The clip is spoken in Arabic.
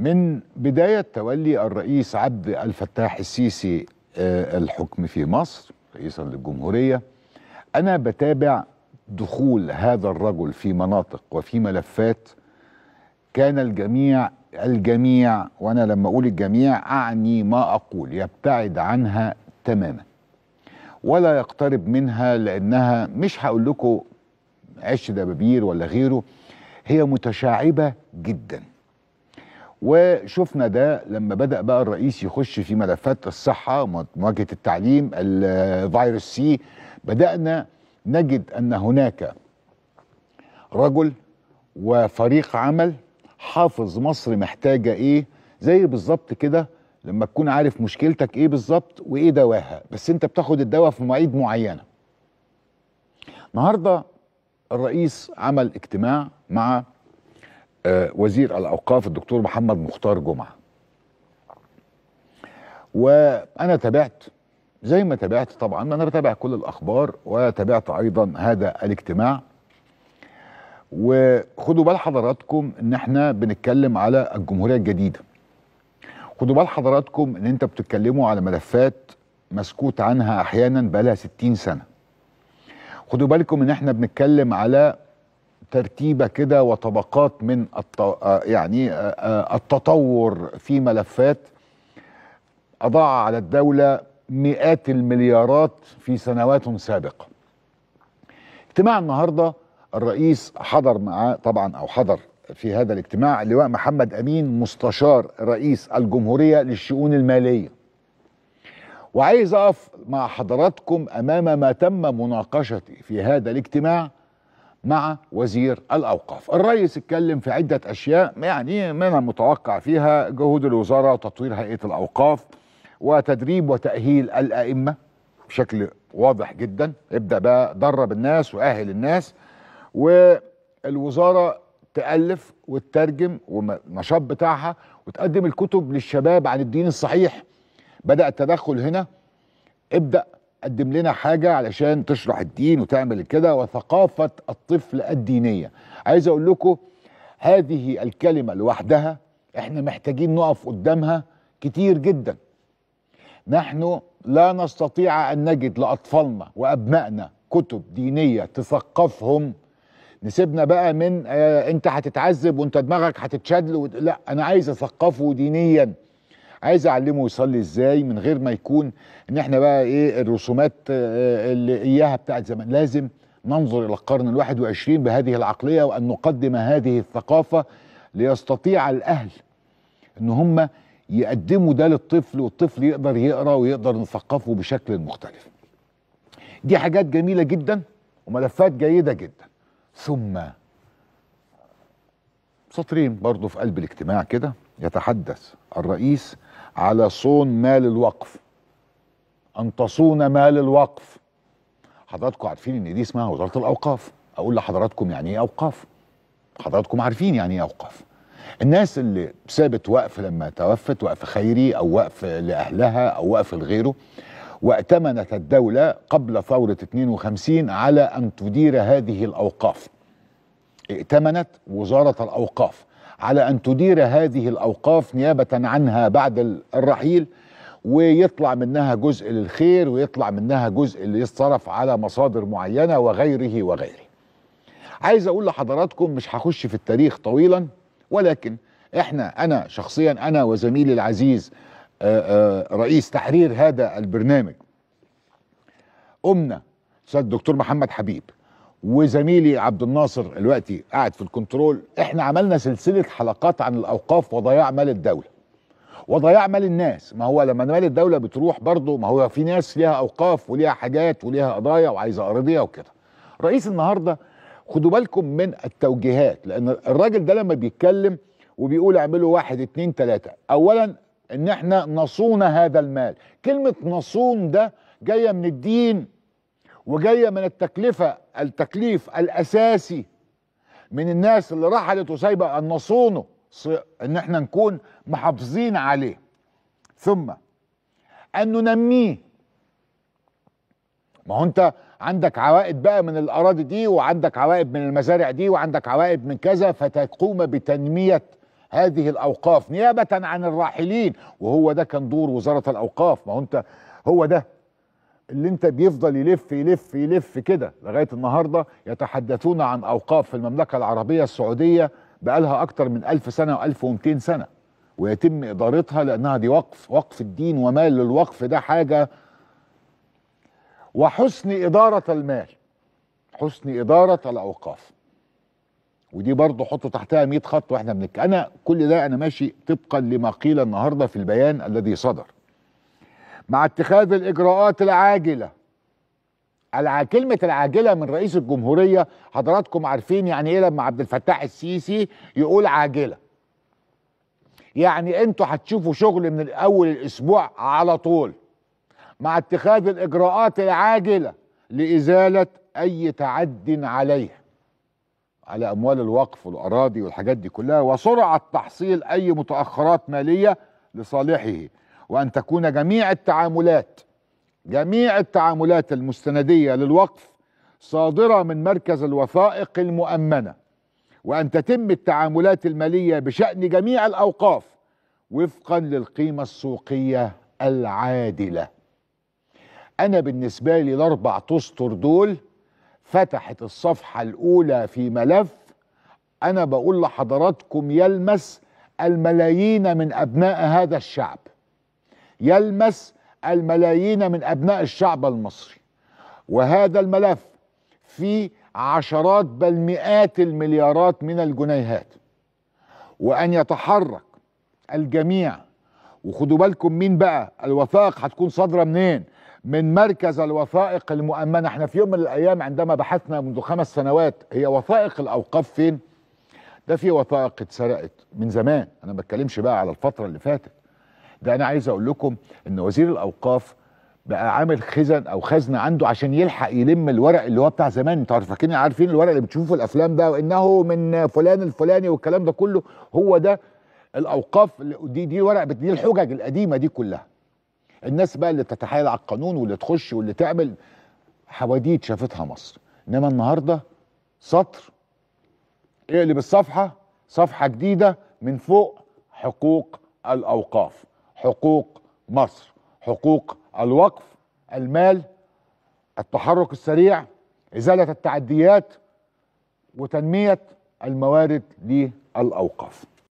من بداية تولي الرئيس عبد الفتاح السيسي آه، الحكم في مصر رئيسا للجمهورية أنا بتابع دخول هذا الرجل في مناطق وفي ملفات كان الجميع الجميع وأنا لما أقول الجميع أعني ما أقول يبتعد عنها تماما ولا يقترب منها لأنها مش هقول لكم عش دبابير ولا غيره هي متشعبة جدا وشفنا ده لما بدأ بقى الرئيس يخش في ملفات الصحة مواجهة التعليم الفيروس سي بدأنا نجد أن هناك رجل وفريق عمل حافظ مصر محتاجة إيه زي بالظبط كده لما تكون عارف مشكلتك إيه بالظبط وإيه دواها بس أنت بتاخد الدواء في مواعيد معينة النهاردة الرئيس عمل اجتماع مع آه، وزير الاوقاف الدكتور محمد مختار جمعه وانا تابعت زي ما تابعت طبعا انا بتابع كل الاخبار وتابعت ايضا هذا الاجتماع وخدوا بال حضراتكم ان احنا بنتكلم على الجمهوريه الجديده خدوا بال حضراتكم ان انت بتتكلموا على ملفات مسكوت عنها احيانا لها 60 سنه خدوا بالكم ان احنا بنتكلم على ترتيبه كده وطبقات من الت... يعني التطور في ملفات اضاع على الدوله مئات المليارات في سنوات سابقه. اجتماع النهارده الرئيس حضر معاه طبعا او حضر في هذا الاجتماع اللواء محمد امين مستشار رئيس الجمهوريه للشؤون الماليه. وعايز اقف مع حضراتكم امام ما تم مناقشته في هذا الاجتماع مع وزير الأوقاف الرئيس اتكلم في عدة أشياء يعني من المتوقع فيها جهود الوزارة وتطوير هيئة الأوقاف وتدريب وتأهيل الأئمة بشكل واضح جدا ابدأ بقى درب الناس وأهل الناس والوزارة تألف وتترجم والنشاط بتاعها وتقدم الكتب للشباب عن الدين الصحيح بدأ التدخل هنا ابدأ قدم لنا حاجه علشان تشرح الدين وتعمل كده وثقافه الطفل الدينيه عايز اقول لكم هذه الكلمه لوحدها احنا محتاجين نقف قدامها كتير جدا نحن لا نستطيع ان نجد لاطفالنا وابنائنا كتب دينيه تثقفهم نسيبنا بقى من آه انت هتتعذب وانت دماغك هتتشدل لا انا عايز اثقفه دينيا عايز اعلمه يصلي ازاي من غير ما يكون ان احنا بقى ايه الرسومات آه، اللي اياها بتاعت زمان لازم ننظر الى القرن الواحد وعشرين بهذه العقليه وان نقدم هذه الثقافه ليستطيع الاهل ان هم يقدموا ده للطفل والطفل يقدر يقرا ويقدر نثقفه بشكل مختلف دي حاجات جميله جدا وملفات جيده جدا ثم سطرين برضه في قلب الاجتماع كده يتحدث الرئيس على صون مال الوقف ان تصون مال الوقف حضراتكم عارفين ان دي اسمها وزاره الاوقاف اقول لحضراتكم يعني ايه اوقاف حضراتكم عارفين يعني ايه اوقاف الناس اللي سابت وقف لما توفت وقف خيري او وقف لاهلها او وقف لغيره واتمنت الدوله قبل ثوره 52 على ان تدير هذه الاوقاف ائتمنت وزاره الاوقاف على أن تدير هذه الأوقاف نيابة عنها بعد الرحيل ويطلع منها جزء للخير ويطلع منها جزء اللي يتصرف على مصادر معينة وغيره وغيره عايز أقول لحضراتكم مش هخش في التاريخ طويلا ولكن احنا أنا شخصيا أنا وزميلي العزيز آه، آه، رئيس تحرير هذا البرنامج قمنا استاذ الدكتور محمد حبيب وزميلي عبد الناصر دلوقتي قاعد في الكنترول احنا عملنا سلسله حلقات عن الاوقاف وضياع مال الدوله وضياع مال الناس ما هو لما مال الدوله بتروح برضه ما هو في ناس ليها اوقاف وليها حاجات وليها قضايا وعايزه ارضيه وكده رئيس النهارده خدوا بالكم من التوجيهات لان الراجل ده لما بيتكلم وبيقول اعملوا واحد اتنين تلاته اولا ان احنا نصون هذا المال كلمه نصون ده جايه من الدين وجايه من التكلفه التكليف الاساسي من الناس اللي رحلت وسايبه ان نصونه ان احنا نكون محافظين عليه ثم ان ننميه ما هو انت عندك عوائد بقى من الاراضي دي وعندك عوائد من المزارع دي وعندك عوائد من كذا فتقوم بتنميه هذه الاوقاف نيابه عن الراحلين وهو ده كان دور وزاره الاوقاف ما هو انت هو ده اللي انت بيفضل يلف يلف يلف كده لغايه النهارده يتحدثون عن اوقاف في المملكه العربيه السعوديه بقالها اكتر من 1000 سنه و1200 سنه ويتم ادارتها لانها دي وقف وقف الدين ومال للوقف ده حاجه وحسن اداره المال حسن اداره الاوقاف ودي برضه حطوا تحتها 100 خط واحنا بنك انا كل ده انا ماشي طبقا لما قيل النهارده في البيان الذي صدر مع اتخاذ الإجراءات العاجلة على كلمة العاجلة من رئيس الجمهورية حضراتكم عارفين يعني إيه لما عبد الفتاح السيسي يقول عاجلة يعني انتوا هتشوفوا شغل من الأول الأسبوع على طول مع اتخاذ الإجراءات العاجلة لإزالة أي تعد عليه على أموال الوقف والأراضي والحاجات دي كلها وسرعة تحصيل أي متأخرات مالية لصالحه وأن تكون جميع التعاملات جميع التعاملات المستندية للوقف صادرة من مركز الوثائق المؤمنة وأن تتم التعاملات المالية بشأن جميع الأوقاف وفقا للقيمة السوقية العادلة أنا بالنسبة لي الأربع تسطر دول فتحت الصفحة الأولى في ملف أنا بقول لحضراتكم يلمس الملايين من أبناء هذا الشعب يلمس الملايين من أبناء الشعب المصري وهذا الملف في عشرات بل مئات المليارات من الجنيهات وأن يتحرك الجميع وخدوا بالكم مين بقى الوثائق هتكون صادره منين من مركز الوثائق المؤمنه احنا في يوم من الايام عندما بحثنا منذ خمس سنوات هي وثائق الاوقاف فين ده في وثائق اتسرقت من زمان انا ما بتكلمش بقى على الفتره اللي فاتت ده انا عايز اقول لكم ان وزير الاوقاف بقى عامل خزن او خزنه عنده عشان يلحق يلم الورق اللي هو بتاع زمان انتوا فاكرين عارفين الورق اللي بتشوفوا في الافلام ده وانه من فلان الفلاني والكلام ده كله هو ده الاوقاف دي دي ورق دي الحجج القديمه دي كلها الناس بقى اللي تتحايل على القانون واللي تخش واللي تعمل حواديت شافتها مصر انما النهارده سطر اقلب الصفحه صفحه جديده من فوق حقوق الاوقاف حقوق مصر حقوق الوقف المال التحرك السريع ازاله التعديات وتنميه الموارد للاوقاف